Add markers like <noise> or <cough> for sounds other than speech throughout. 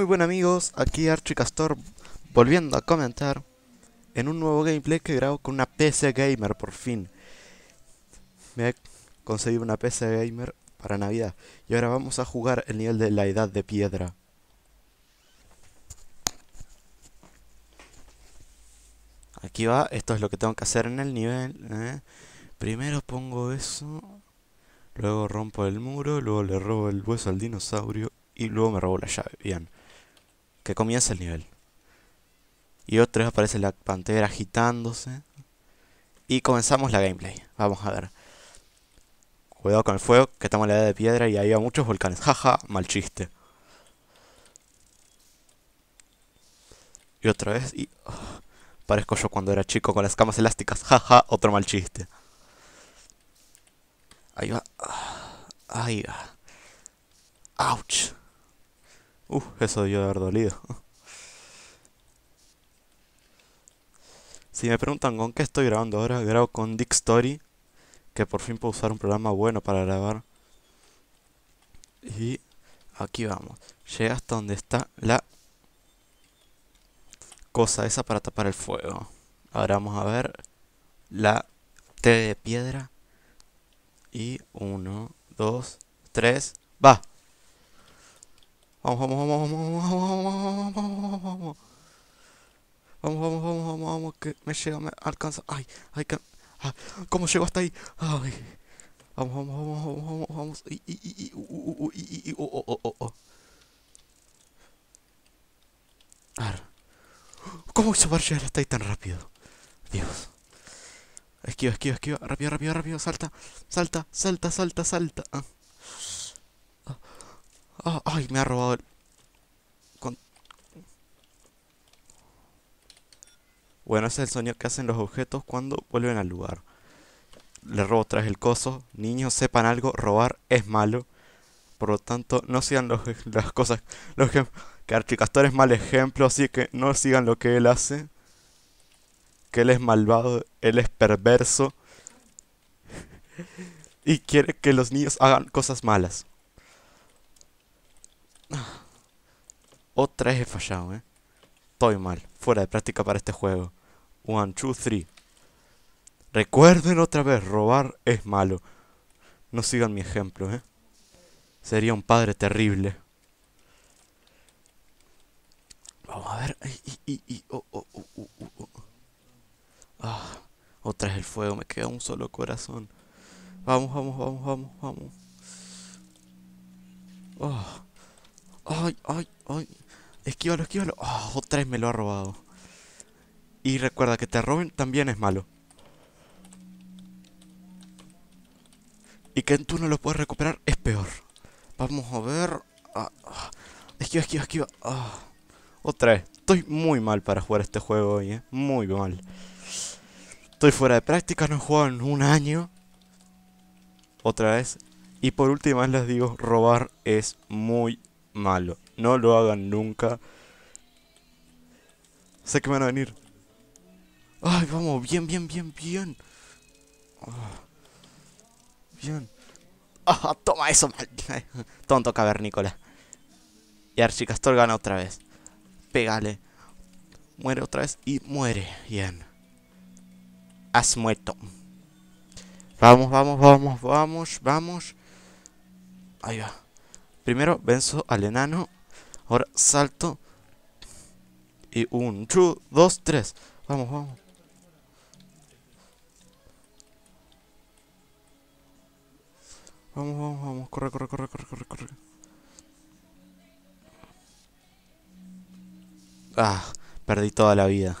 Muy buen amigos, aquí Archie Castor volviendo a comentar en un nuevo gameplay que grabo con una PC Gamer por fin. Me he conseguido una PC Gamer para Navidad y ahora vamos a jugar el nivel de la edad de piedra. Aquí va, esto es lo que tengo que hacer en el nivel. ¿eh? Primero pongo eso, luego rompo el muro, luego le robo el hueso al dinosaurio y luego me robo la llave. Bien que comienza el nivel. Y otra vez aparece la pantera agitándose. Y comenzamos la gameplay. Vamos a ver. Cuidado con el fuego, que estamos en la edad de piedra y ahí va muchos volcanes. Jaja, mal chiste. Y otra vez, y... Ah, parezco yo cuando era chico con las camas elásticas. Jaja, otro mal chiste. Ahí va. Ah, ahí va. Ouch. Uf, eso dio de haber dolido. si me preguntan con qué estoy grabando ahora, grabo con Dick Story, que por fin puedo usar un programa bueno para grabar. Y aquí vamos. Llega hasta donde está la cosa esa para tapar el fuego. Ahora vamos a ver la T de piedra. Y 1, 2, 3, va. Vamos, vamos, vamos, vamos, vamos, vamos, vamos, vamos, vamos, vamos, vamos, vamos, vamos, que me llega, me alcanza. Ay, ay, que... ¿Cómo llego hasta ahí? Ay. Vamos, vamos, vamos, vamos, vamos, vamos. Y, y, y, y, oh, oh, oh, oh. ¿Cómo hizo para llegar hasta ahí tan rápido? Dios. Esquiva, esquiva, esquiva. Rápido, rápido, rápido. Salta, salta, salta, salta, salta. Ah, ay, me ha robado el... Bueno, ese es el sonido que hacen los objetos cuando vuelven al lugar. Le robo tras el coso. Niños, sepan algo, robar es malo. Por lo tanto, no sigan las cosas... Los que Archicastor es mal ejemplo, así que no sigan lo que él hace. Que él es malvado, él es perverso. <laughs> y quiere que los niños hagan cosas malas. Otra vez he fallado, eh. Estoy mal. Fuera de práctica para este juego. One, two, three. Recuerden otra vez, robar es malo. No sigan mi ejemplo, eh. Sería un padre terrible. Vamos a ver. otra vez el fuego, me queda un solo corazón. Vamos, vamos, vamos, vamos, vamos. Oh. ¡Ay, ay, ay! Esquívalo, esquívalo. Oh, otra vez me lo ha robado. Y recuerda que te roben también es malo. Y que tú no lo puedes recuperar es peor. Vamos a ver. Ah, ah. Esquiva, esquiva, esquiva. Ah. Otra vez. Estoy muy mal para jugar este juego hoy, ¿eh? Muy mal. Estoy fuera de práctica, no he jugado en un año. Otra vez. Y por última vez les digo, robar es muy malo. No lo hagan nunca. Sé que me van a venir. ¡Ay, vamos! ¡Bien, bien, bien, bien! Ah, bien. Ah, ¡Toma eso, mal! Tonto cavernícola. Y Archicastor gana otra vez. Pégale. Muere otra vez y muere. Bien. Has muerto. Vamos, vamos, vamos, vamos, vamos. Ahí va. Primero venzo al enano. Ahora salto. Y un, two, dos, tres. Vamos, vamos. Vamos, vamos, vamos. Corre, corre, corre, corre, corre, corre. Ah, perdí toda la vida.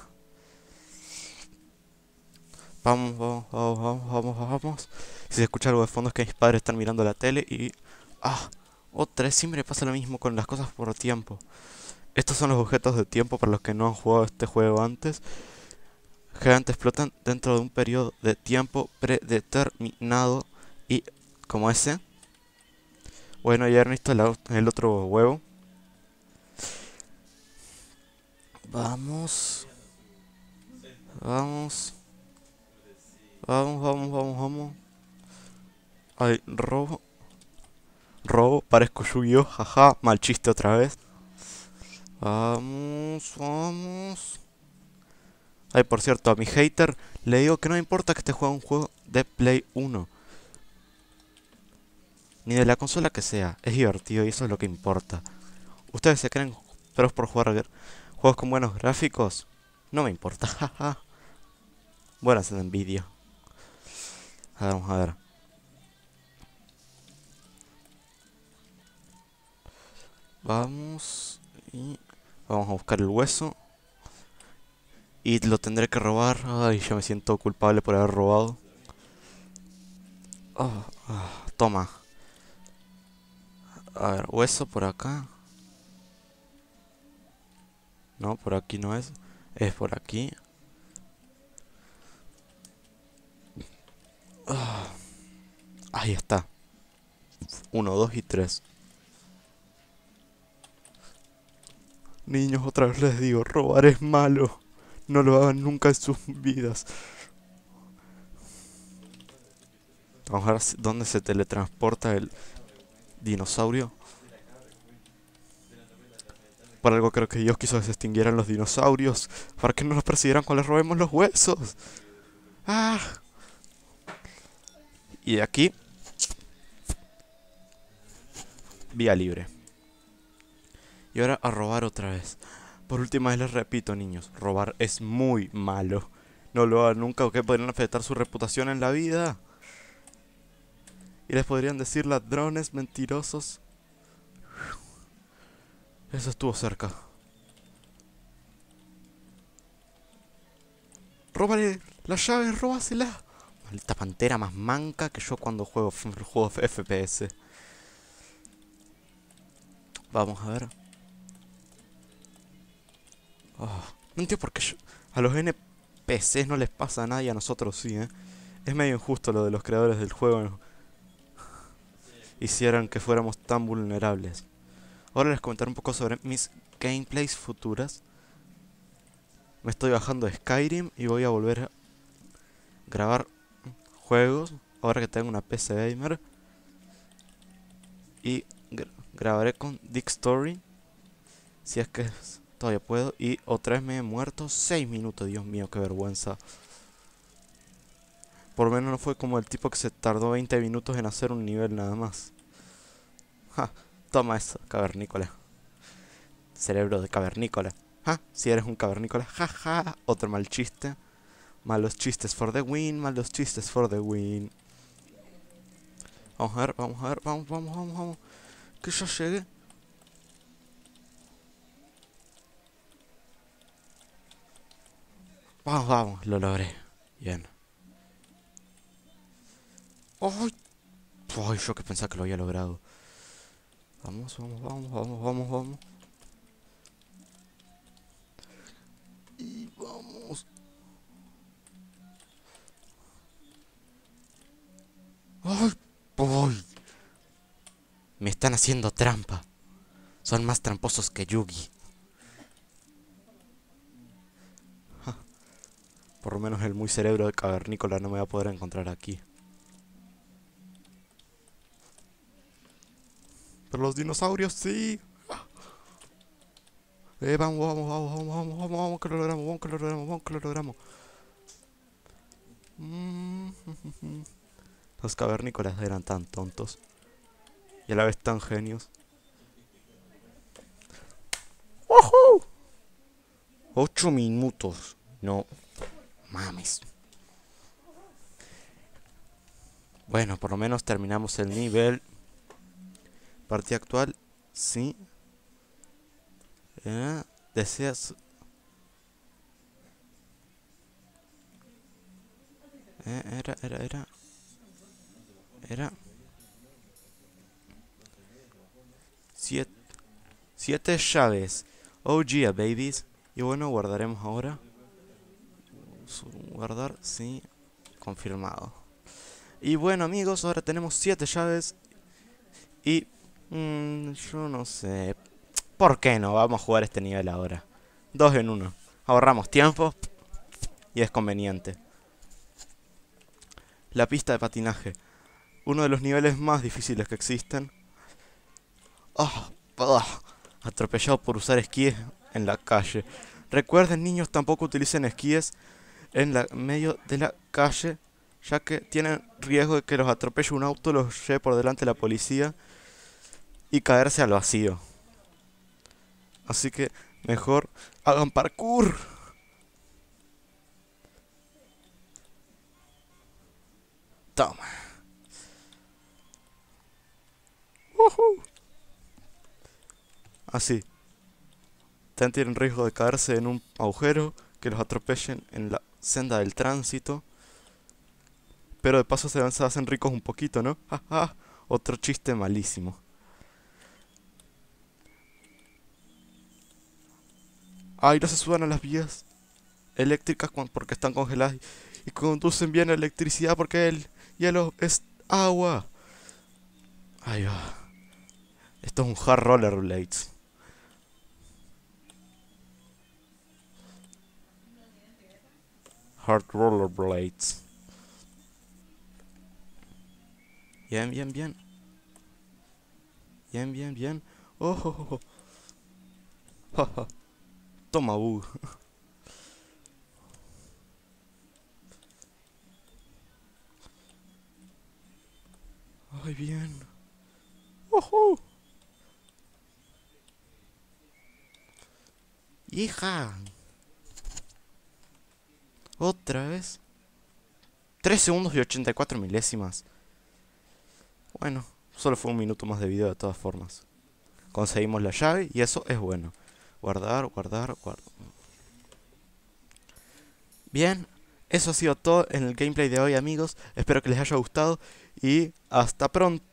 Vamos, vamos, vamos, vamos, vamos, vamos. Si se escucha algo de fondo es que mis padres están mirando la tele y... Ah, otra, siempre pasa lo mismo con las cosas por tiempo. Estos son los objetos de tiempo para los que no han jugado este juego antes. Gigantes explotan dentro de un periodo de tiempo predeterminado y como ese. Bueno, ya han visto el otro huevo. Vamos. Vamos. Vamos, vamos, vamos, vamos. Hay robo robo, parezco yu jaja, mal chiste otra vez. Vamos, vamos. Ay, por cierto, a mi hater le digo que no importa que esté juega un juego de Play 1. Ni de la consola que sea, es divertido y eso es lo que importa. ¿Ustedes se creen pero por jugar juegos con buenos gráficos? No me importa, <laughs> jaja. Buenas en envidia A ver, vamos a ver. Vamos. Y vamos a buscar el hueso. Y lo tendré que robar. Ay, ya me siento culpable por haber robado. Ah, ah, toma. A ver, hueso por acá. No, por aquí no es. Es por aquí. Ah, ahí está. Uno, dos y tres Niños, otra vez les digo, robar es malo. No lo hagan nunca en sus vidas. Vamos a ver dónde se teletransporta el dinosaurio. Por algo creo que Dios quiso que se extinguieran los dinosaurios. Para que no nos persiguieran cuando les robemos los huesos. Ah. Y de aquí. Vía libre. Y ahora a robar otra vez. Por última vez les repito, niños, robar es muy malo. No lo hagan nunca, Porque podrían afectar su reputación en la vida. Y les podrían decir ladrones, mentirosos. Eso estuvo cerca. Róbale la llave! róbasela. Maldita pantera más manca que yo cuando juego, <laughs> juego FPS. Vamos a ver. Ah, no entiendo por qué a los NPCs no les pasa nada y a nosotros sí, ¿eh? Es medio injusto lo de los creadores del juego. Hicieron que fuéramos tan vulnerables. Ahora les comentaré un poco sobre mis gameplays futuras. Me estoy bajando de Skyrim y voy a volver a grabar juegos. Ahora que tengo una PC gamer. Y grabaré con Dick Story. Si es que Todavía puedo. Y otra vez me he muerto Seis minutos. Dios mío, qué vergüenza. Por lo menos no fue como el tipo que se tardó 20 minutos en hacer un nivel nada más. toma eso, cavernícola. Cerebro de cavernícola. si eres un cavernícola. Ja, otro mal chiste. Malos chistes for the win, malos chistes for the win. Vamos a ver, vamos a ver, vamos, vamos, vamos, vamos. Que ya llegue. Vamos, vamos, lo logré. Bien. ¡Ay! Yo que pensaba que lo había logrado. Vamos, vamos, vamos, vamos, vamos, vamos. Y vamos. ¡Ay! ¡Ay! Me están haciendo trampa. Son más tramposos que Yugi. Por lo menos el muy cerebro de cavernícola no me va a poder encontrar aquí. Pero los dinosaurios sí. Eh, vamos, vamos, vamos, vamos, vamos, vamos, vamos, que lo logramos, vamos, que lo logramos, vamos, que lo logramos. Mm. <laughs> Los cavernícolas eran tan tontos. Y a la vez tan genios. ¡Ojo! Ocho minutos. No. Mames. Bueno, por lo menos terminamos el nivel. Partida actual, sí. Eh, deseas... Eh, era, era, era. Era... Siete, siete llaves. Oh yeah, babies. Y bueno, guardaremos ahora guardar, sí, confirmado. Y bueno amigos, ahora tenemos 7 llaves y mm, yo no sé, ¿por qué no vamos a jugar este nivel ahora? Dos en uno, ahorramos tiempo y es conveniente. La pista de patinaje, uno de los niveles más difíciles que existen. Oh, atropellado por usar esquíes en la calle. Recuerden niños, tampoco utilicen esquíes en la medio de la calle, ya que tienen riesgo de que los atropelle un auto, los lleve por delante la policía y caerse al vacío. Así que mejor hagan parkour. Toma. Así. También tienen riesgo de caerse en un agujero que los atropellen en la senda del tránsito. Pero de paso se hacen ricos un poquito, ¿no? Otro chiste malísimo. Ay, no se suban a las vías eléctricas porque están congeladas y conducen bien electricidad porque el hielo es agua. Ay, va. Ah. Esto es un hard roller, Blades Hard Rollerblades. Bien, bien, bien. Bien, bien, bien. Oh, oh, oh. oh. <laughs> Toma, bug. <laughs> Ay, bien. Oh, oh. ¡Hija! Otra vez. 3 segundos y 84 milésimas. Bueno, solo fue un minuto más de video de todas formas. Conseguimos la llave y eso es bueno. Guardar, guardar, guardar. Bien, eso ha sido todo en el gameplay de hoy amigos. Espero que les haya gustado y hasta pronto.